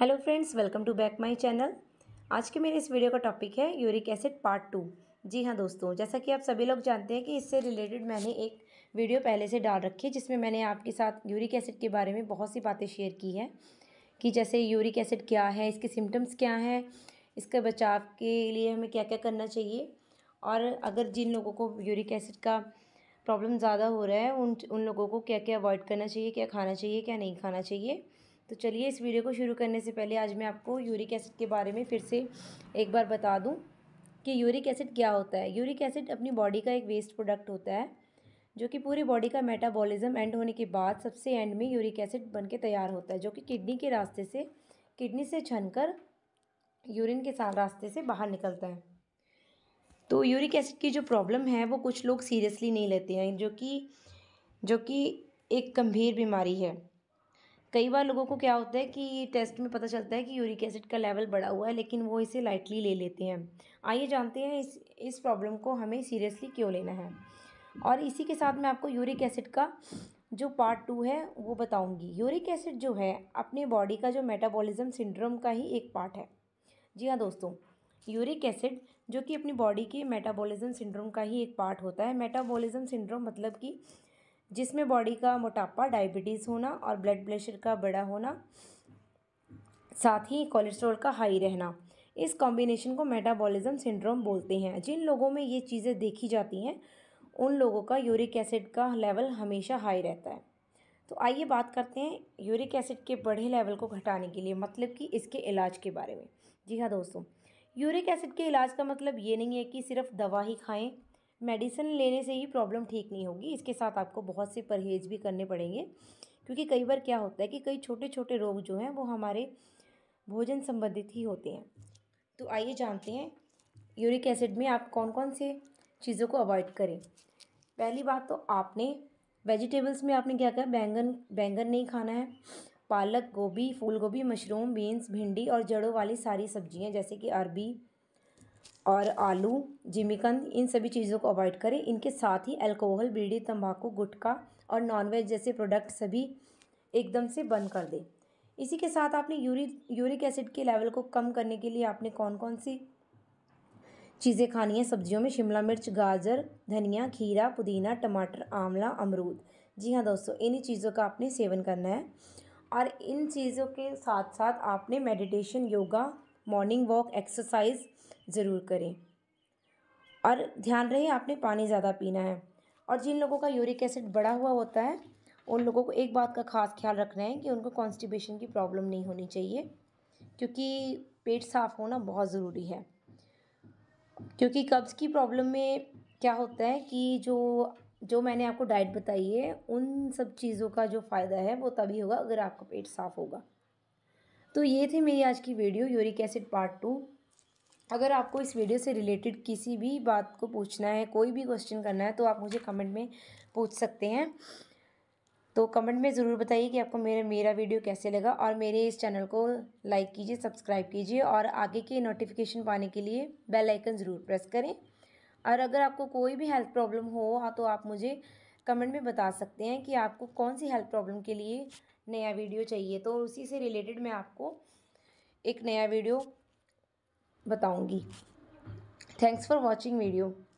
hello friends welcome to back my channel आज के मेरे इस वीडियो का टॉपिक है यूरिक एसिड पार्ट टू जी हाँ दोस्तों जैसा कि आप सभी लोग जानते हैं कि इससे रिलेटेड मैंने एक वीडियो पहले से डाल रखी है जिसमें मैंने आपके साथ यूरिक एसिड के बारे में बहुत सी बातें शेयर की हैं कि जैसे यूरिक एसिड क्या है इसके सिम्टम्स क्या हैं इसके बचाव के लिए हमें क्या क्या करना चाहिए और अगर जिन लोगों को यूरिक एसिड का प्रॉब्लम ज़्यादा हो रहा है उन उन लोगों को क्या क्या अवॉइड करना चाहिए क्या खाना चाहिए क्या नहीं खाना चाहिए तो चलिए इस वीडियो को शुरू करने से पहले आज मैं आपको यूरिक एसिड के बारे में फिर से एक बार बता दूं कि यूरिक एसिड क्या होता है यूरिक एसिड अपनी बॉडी का एक वेस्ट प्रोडक्ट होता है जो कि पूरी बॉडी का मेटाबॉलिज्म एंड होने के बाद सबसे एंड में यूरिक एसिड बन के तैयार होता है जो कि किडनी के रास्ते से किडनी से छन यूरिन के रास्ते से बाहर निकलता है तो यूरिक एसिड की जो प्रॉब्लम है वो कुछ लोग सीरियसली नहीं लेते हैं जो कि जो कि एक गंभीर बीमारी है कई बार लोगों को क्या होता है कि टेस्ट में पता चलता है कि यूरिक एसिड का लेवल बढ़ा हुआ है लेकिन वो इसे लाइटली ले लेते हैं आइए जानते हैं इस इस प्रॉब्लम को हमें सीरियसली क्यों लेना है और इसी के साथ मैं आपको यूरिक एसिड का जो पार्ट टू है वो बताऊंगी यूरिक एसिड जो है अपने बॉडी का जो मेटाबॉलिज्म सिंड्रोम का ही एक पार्ट है जी हाँ दोस्तों यूरिक एसिड जो कि अपनी बॉडी के मेटाबॉलिज्म सिंड्रोम का ही एक पार्ट होता है मेटाबॉलिज्म सिंड्रोम मतलब कि जिसमें बॉडी का मोटापा डायबिटीज़ होना और ब्लड प्रेशर का बड़ा होना साथ ही कोलेस्ट्रॉल का हाई रहना इस कॉम्बिनेशन को मेटाबॉलिज्म सिंड्रोम बोलते हैं जिन लोगों में ये चीज़ें देखी जाती हैं उन लोगों का यूरिक एसिड का लेवल हमेशा हाई रहता है तो आइए बात करते हैं यूरिक एसिड के बढ़े लेवल को घटाने के लिए मतलब कि इसके इलाज के बारे में जी हाँ दोस्तों यूरिक एसिड के इलाज का मतलब ये नहीं है कि सिर्फ दवा ही खाएं मेडिसिन लेने से ही प्रॉब्लम ठीक नहीं होगी इसके साथ आपको बहुत से परहेज भी करने पड़ेंगे क्योंकि कई बार क्या होता है कि कई छोटे छोटे रोग जो हैं वो हमारे भोजन संबंधित ही होते हैं तो आइए जानते हैं यूरिक एसिड में आप कौन कौन से चीज़ों को अवॉइड करें पहली बात तो आपने वेजिटेबल्स में आपने क्या कहा बैंगन बैंगन नहीं खाना है पालक गोभी फूल गोभी मशरूम बीन्स भिंडी और जड़ों वाली सारी सब्जियां जैसे कि अरबी और आलू जिमिकंद इन सभी चीज़ों को अवॉइड करें इनके साथ ही अल्कोहल बीड़ी तंबाकू गुटखा और नॉनवेज जैसे प्रोडक्ट सभी एकदम से बंद कर दें इसी के साथ आपने यूरिक यूरिक एसिड के लेवल को कम करने के लिए आपने कौन कौन सी चीज़ें खानी हैं सब्जियों में शिमला मिर्च गाजर धनिया खीरा पुदीना टमाटर आंवला अमरूद जी हाँ दोस्तों इन्हीं चीज़ों का आपने सेवन करना है और इन चीज़ों के साथ साथ आपने meditation yoga morning walk exercise ज़रूर करें और ध्यान रहे आपने पानी ज़्यादा पीना है और जिन लोगों का यूरिक एसिड बढ़ा हुआ होता है उन लोगों को एक बात का खास ख्याल रखना है कि उनको कॉन्स्टिबेशन की प्रॉब्लम नहीं होनी चाहिए क्योंकि पेट साफ होना बहुत ज़रूरी है क्योंकि कब्ज़ की प्रॉब्लम में क्या होता है कि जो जो मैंने आपको डाइट बताई है उन सब चीज़ों का जो फ़ायदा है वो तभी होगा अगर आपका पेट साफ़ होगा तो ये थे मेरी आज की video uric acid part two अगर आपको इस वीडियो से रिलेटेड किसी भी बात को पूछना है कोई भी क्वेश्चन करना है तो आप मुझे कमेंट में पूछ सकते हैं तो कमेंट में ज़रूर बताइए कि आपको मेरा मेरा वीडियो कैसे लगा और मेरे इस चैनल को लाइक कीजिए सब्सक्राइब कीजिए और आगे के नोटिफिकेशन पाने के लिए बेल आइकन ज़रूर प्रेस करें और अगर आपको कोई भी हेल्थ प्रॉब्लम हो हाँ, तो आप मुझे कमेंट में बता सकते हैं कि आपको कौन सी हेल्थ प्रॉब्लम के लिए नया वीडियो चाहिए तो उसी से रिलेटेड मैं आपको एक नया वीडियो बताऊंगी थैंक्स फॉर वॉचिंग वीडियो